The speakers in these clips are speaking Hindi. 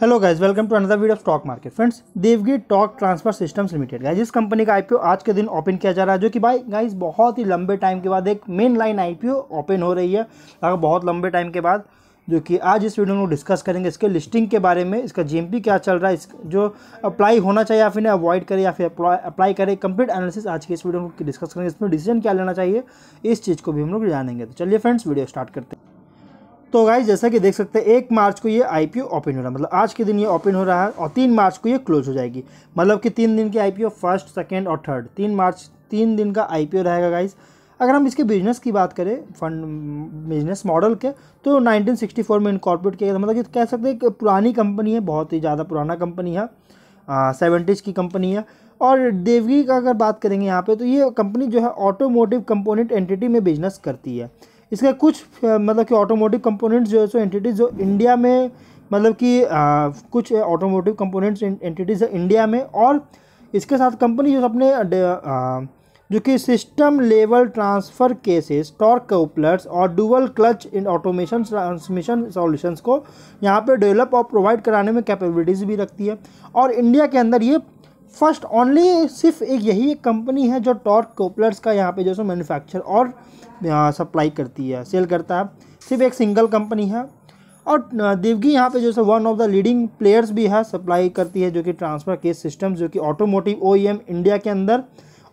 hello guys welcome to another video of stock market friends Divgi Torq transfer systems limited guys इस कंपनी का आईपीओ आज के दिन ओपन किया जा रहा है जो कि भाई गाइज बहुत ही लंबे टाइम के बाद एक मेन लाइन आईपीओ ओपन हो रही है अगर बहुत लंबे टाइम के बाद जो कि आज इस वीडियो में डिस्कस करेंगे इसके लिस्टिंग के बारे में इसका जीएमपी क्या चल रहा है इस जो अप्लाई होना चाहिए या फिर अवॉइड करें या फिर अप्लाई करें कंप्लीट एनालिसिस आज की इस वीडियो में डिस्कस करेंगे इसमें डिसीजन क्या लेना चाहिए इस चीज़ को भी हम लोग जानेंगे तो चलिए फ्रेंड्स वीडियो स्टार्ट करते हैं तो गाइज जैसा कि देख सकते हैं एक मार्च को ये आईपीओ ओपन हो रहा है मतलब आज के दिन ये ओपन हो रहा है और तीन मार्च को ये क्लोज हो जाएगी मतलब कि तीन दिन की आईपीओ फर्स्ट सेकेंड और थर्ड तीन मार्च तीन दिन का आईपीओ रहेगा गाइज़ अगर हम इसके बिजनेस की बात करें फंड बिजनेस मॉडल के तो नाइनटीन में इनकॉर्पोरेट किया गया मतलब कि कह सकते हैं कि पुरानी कंपनी है बहुत ही ज़्यादा पुराना कंपनी है सेवेंटीज़ की कंपनी है और देवगी का अगर बात करेंगे यहाँ पर तो ये कंपनी जो है ऑटोमोटिव कंपोनेंट एंटिटी में बिजनेस करती है इसके कुछ मतलब कि ऑटोमोटिव कंपोनेंट्स जो है सो एंटिटीज़ जो इंडिया में मतलब कि कुछ ऑटोमोटिव कंपोनेंट्स एंटिटीज़ है इंडिया में और इसके साथ कंपनी जो अपने जो कि system level transfer cases torque couplers और डुअल क्लच इन ऑटोमेशन ट्रांसमिशन सॉल्यूशंस को यहाँ पे डेवलप और प्रोवाइड कराने में कैपेबिलिटीज़ भी रखती है और इंडिया के अंदर ये फर्स्ट ओनली सिर्फ एक यही एक कंपनी है जो टॉर्क कोपलर्स का यहाँ पे जो है मैन्युफैक्चर और सप्लाई करती है सेल करता है सिर्फ एक सिंगल कंपनी है और देवगी यहाँ पे जो है one of the leading players भी है सप्लाई करती है जो कि ट्रांसफ़र केस सिस्टम जो कि ऑटोमोटिव ओ इंडिया के अंदर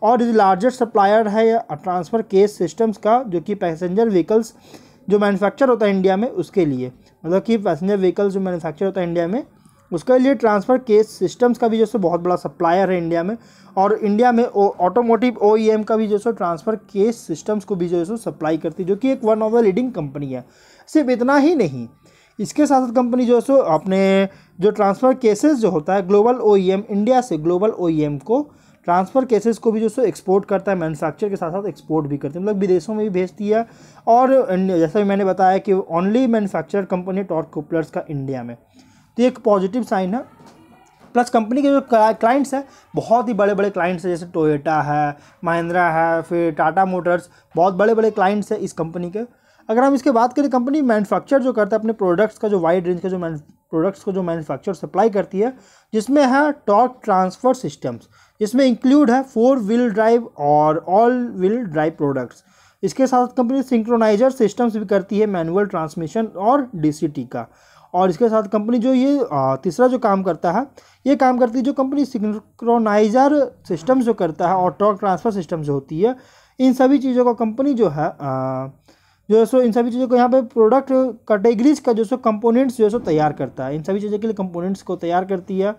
और इज लार्जेस्ट सप्लायर है ट्रांसफ़र केस सिस्टम्स का जो कि पैसेंजर व्हीकल्स जो मैन्युफैक्चर होता है इंडिया में उसके लिए मतलब कि पैसेंजर व्हीकल्स जो मैन्युफैक्चर होता है इंडिया में उसके लिए ट्रांसफ़र केस सिस्टम्स का भी जैसे बहुत बड़ा सप्लायर है इंडिया में और इंडिया में ऑटोमोटिव ओ e का भी जैसे ट्रांसफ़र केस सिस्टम्स को भी जो है सप्लाई करती है जो कि एक one of the leading company है सिर्फ इतना ही नहीं इसके साथ साथ कंपनी जो है सो अपने जो ट्रांसफ़र केसेस जो होता है ग्लोबल ओ इंडिया से ग्लोबल ओ e को ट्रांसफ़र केसेस को भी जो सो एक्सपोर्ट करता है मैनुफैक्चर के साथ साथ एक्सपोर्ट भी करती है मतलब विदेशों में भी भेजती है और जैसा भी मैंने बताया कि only manufacture company torque couplers का इंडिया में तो एक पॉजिटिव साइन है प्लस कंपनी के जो क्लाइंट्स हैं बहुत ही बड़े बड़े क्लाइंट्स हैं जैसे टोयोटा है महिंद्रा है फिर टाटा मोटर्स बहुत बड़े बड़े क्लाइंट्स हैं इस कंपनी के अगर हम इसके बात करें कंपनी मैन्युफैक्चर जो करता है अपने प्रोडक्ट्स का जो वाइड रेंज का जो प्रोडक्ट्स को जो मैन्युफैक्चर सप्लाई करती है जिसमें है टॉक ट्रांसफ़र सिस्टम्स जिसमें इंक्लूड है फोर व्हील ड्राइव और ऑल व्हील ड्राइव प्रोडक्ट्स इसके साथ कंपनी सिंक्रोनाइजर सिस्टम्स भी करती है मैनुअल ट्रांसमिशन और डीसीटी का और इसके साथ कंपनी जो ये तीसरा जो काम करता है ये काम करती है जो कंपनी सिंक्रोनाइजर सिस्टम जो करता है और टॉक ट्रांसफ़र सिस्टम जो होती है इन सभी चीज़ों को कंपनी जो है आ, जो है सो इन सभी चीज़ों को यहाँ पे प्रोडक्ट कैटेगरीज का जो सो कंपोनेंट्स जो है सो तैयार करता है इन सभी चीज़ों के लिए कंपोनेंट्स को तैयार करती है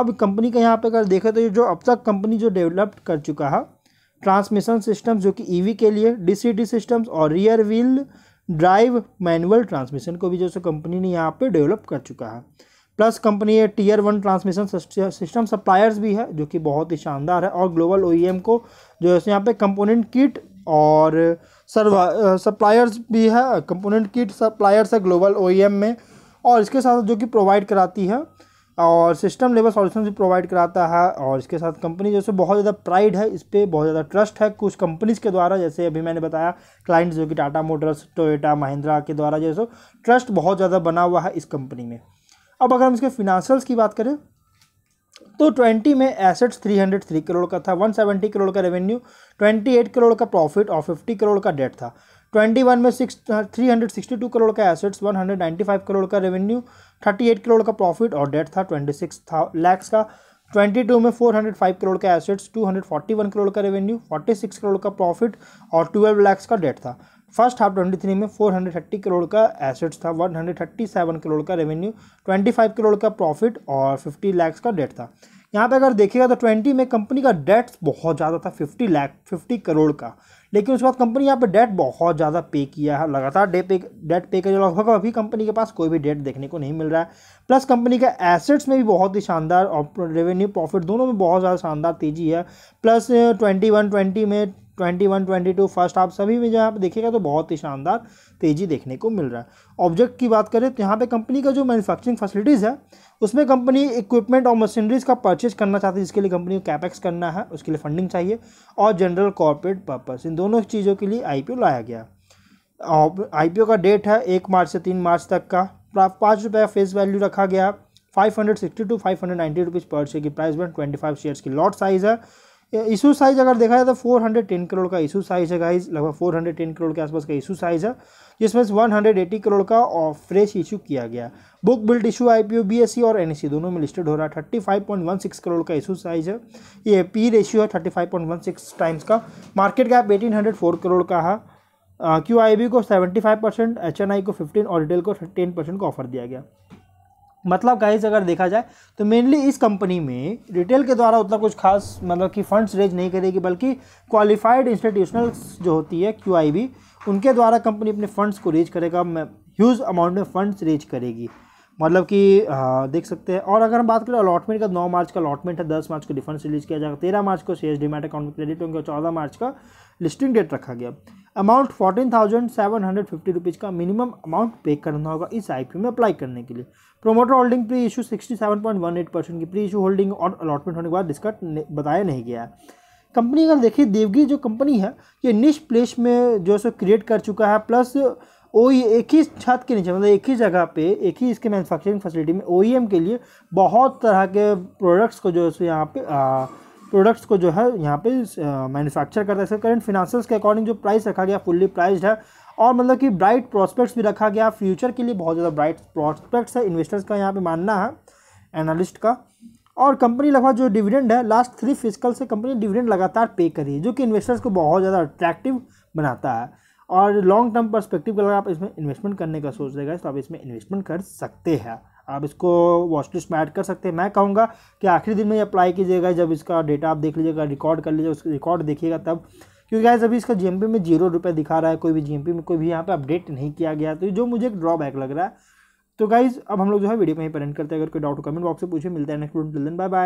अब कंपनी का यहाँ पे अगर देखें तो जो अब तक कंपनी जो डेवलप कर चुका है ट्रांसमिशन सिस्टम जो कि ईवी e के लिए डीसीडी सिस्टम्स और rear wheel drive manual transmission को भी जो सो कंपनी ने यहाँ पे डेवलप कर चुका है प्लस कंपनी ये tier one transmission system suppliers भी है जो कि बहुत ही शानदार है और ग्लोबल ओ e को जो है यहाँ पे कंपोनेंट किट और सर्वा सप्लायर्स भी है कंपोनेंट किट सप्लायर्स है ग्लोबल ओ e में और इसके साथ जो कि प्रोवाइड कराती है और सिस्टम लेवल सॉल्यूशन भी प्रोवाइड कराता है और इसके साथ कंपनी जैसे बहुत ज़्यादा प्राइड है इस पर बहुत ज़्यादा ट्रस्ट है कुछ कंपनीज़ के द्वारा जैसे अभी मैंने बताया क्लाइंट जो कि टाटा मोटर्स टोयोटा महिंद्रा के द्वारा जैसे ट्रस्ट बहुत ज़्यादा बना हुआ है इस कंपनी में अब अगर हम इसके फिनांशल्स की बात करें तो ट्वेंटी में assets three hundred three crore का था वन सेवेंटी करोड़ का रेवेन्यू ट्वेंटी एट करोड़ का प्रॉफिट और फिफ्टी करोड़ का डेट था ट्वेंटी वन में six three hundred sixty two crore का assets one hundred ninety five crore का रेवेन्यू थर्टी एट करोड़ का प्रॉफिट और डेट था ट्वेंटी सिक्स था लैक्स का ट्वेंटी टू में फोर हंड्रेड फाइव करोड़ का assets two hundred forty one crore का रेवेन्यू फोर्टी सिक्स करोड़ का प्रॉफिट और ट्वेल्व लैक्स का डेट था फर्स्ट हाफ ट्वेंटी थ्री में फोर हंड्रेड थर्टी करोड़ का एसेट्स था one hundred thirty seven crore का रेवेन्यू ट्वेंटी फाइव करोड़ का प्रॉफिट और फिफ्टी लैक्स का डेट था यहाँ पे अगर देखिएगा तो ट्वेंटी में कंपनी का डेट्स बहुत ज़्यादा था फिफ्टी लैख फिफ्टी करोड़ का लेकिन उसके बाद कंपनी यहाँ पे डेट बहुत ज़्यादा पे किया है लगातार डे पे डेट पे कर लगभग अभी कंपनी के पास कोई भी डेट देखने को नहीं मिल रहा है प्लस कंपनी के एसेट्स में भी बहुत ही शानदार रेवेन्यू प्रॉफिट दोनों में बहुत ज़्यादा शानदार तेज़ी है प्लस ट्वेंटी वन ट्वेंटी में twenty one twenty two first half सभी में जहाँ आप देखिएगा तो बहुत ही शानदार तेज़ी देखने को मिल रहा है ऑब्जेक्ट की बात करें तो यहाँ पे कंपनी का जो मैन्युफैक्चरिंग फैसिलिटीज़ है उसमें कंपनी इक्विपमेंट और मशीनरीज का परचेज करना चाहती है जिसके लिए कंपनी को कैपेक्स करना है उसके लिए फंडिंग चाहिए और जनरल कॉरपोरेट पर्पज इन दोनों चीज़ों के लिए आई लाया गया आई का डेट है एक मार्च से तीन मार्च तक का पाँच रुपये फेस वैल्यू रखा गया five hundred sixty two five hundred ninety rupees पर शेयर की price band twenty five shares की लॉट साइज़ है इशू साइज अगर देखा जाए तो 410 करोड़ का इशू साइज है गाइज लगभग 410 करोड़ के आसपास का इशू साइज है जिसमें 180 करोड़ का ऑफ फ्रेश इशू किया गया book build issue IPO BSC e और एनएससी e दोनों में लिस्टेड हो रहा है 35.16 करोड़ का इशू साइज है ये पी रेशियो है 35.16 टाइम्स का मार्केट हंड्रेड फोर करोड़ का है क्यू बी को फाइव परसेंट एच को फिफ्टीन और रिटेल को टेन परसेंट का ऑफर दिया गया मतलब गाइज अगर देखा जाए तो मेनली इस कंपनी में रिटेल के द्वारा उतना कुछ खास मतलब कि फंड्स रेज नहीं करेगी बल्कि क्वालिफाइड इंस्टीट्यूशनल जो होती है क्यू उनके द्वारा कंपनी अपने फंड्स को रेज करेगा ह्यूज अमाउंट में फंड्स रेज करेगी मतलब कि देख सकते हैं और अगर हम बात करें अलॉटमेंट का नौ मार्च का अलॉटमेंट है दस मार्च को डिफेंस रिलीज किया जाएगा तेरह मार्च को एस डी मैट अकाउंट में क्रेडिट होंगे चौदह मार्च का लिस्टिंग डेट रखा गया amount fourteen thousand seven hundred fifty rupees का मिनिमम अमाउंट पे करना होगा इस आई में अप्लाई करने के लिए promoter holding pre issue sixty seven point one eight percent की प्री इशू होल्डिंग और अलॉटमेंट होने के बाद इसका बताया नहीं गया है कंपनी अगर देखिए देवगी जो कंपनी है ये निश प्लेस में जो है क्रिएट कर चुका है प्लस ओ e एक ही छत के नीचे मतलब एक ही जगह पे एक ही इसके मैन्युफैक्चरिंग फैसिलिटी में ओ e के लिए बहुत तरह के प्रोडक्ट्स को जो है सो यहाँ पे आ, प्रोडक्ट्स को जो है यहाँ पे मैन्युफैक्चर करता है इसका करेंट फिनांसेस के अकॉर्डिंग जो प्राइस रखा गया फुल्ली प्राइज्ड है और मतलब कि ब्राइट प्रॉस्पेक्ट्स भी रखा गया फ्यूचर के लिए बहुत ज़्यादा ब्राइट प्रॉस्पेक्ट्स है इन्वेस्टर्स का यहाँ पे मानना है एनालिस्ट का और कंपनी लगभग जो डिविडेंड है लास्ट थ्री फिजिकल से कंपनी डिविडेंड लगातार पे करी है जो कि इन्वेस्टर्स को बहुत ज़्यादा अट्रैक्टिव बनाता है और लॉन्ग टर्म परस्पेक्टिव का अगर आप इसमें इन्वेस्टमेंट करने का सोच रहेगा तो आप इसमें इन्वेस्टमेंट कर सकते हैं आप इसको वॉच लिस्ट में ऐड कर सकते हैं मैं कहूँगा कि आखिरी दिन में अप्लाई कीजिएगा जब इसका डेटा आप देख लीजिएगा रिकॉर्ड कर लीजिएगा उसका रिकॉर्ड देखिएगा तब क्योंकि गैस अभी इसका जीएमपी में जीरो रुपये दिखा रहा है कोई भी जीएमपी में कोई भी यहाँ पे अपडेट नहीं किया गया तो जो मुझे एक ड्रॉबैक लग रहा है तो गाइज़ अब हम लोग जो है वीडियो में ही पर करते हैं अगर कोई डाउट कमेंट बॉक्स से पूछे मिलता है नेक्स्ट वीडियो बाय बाय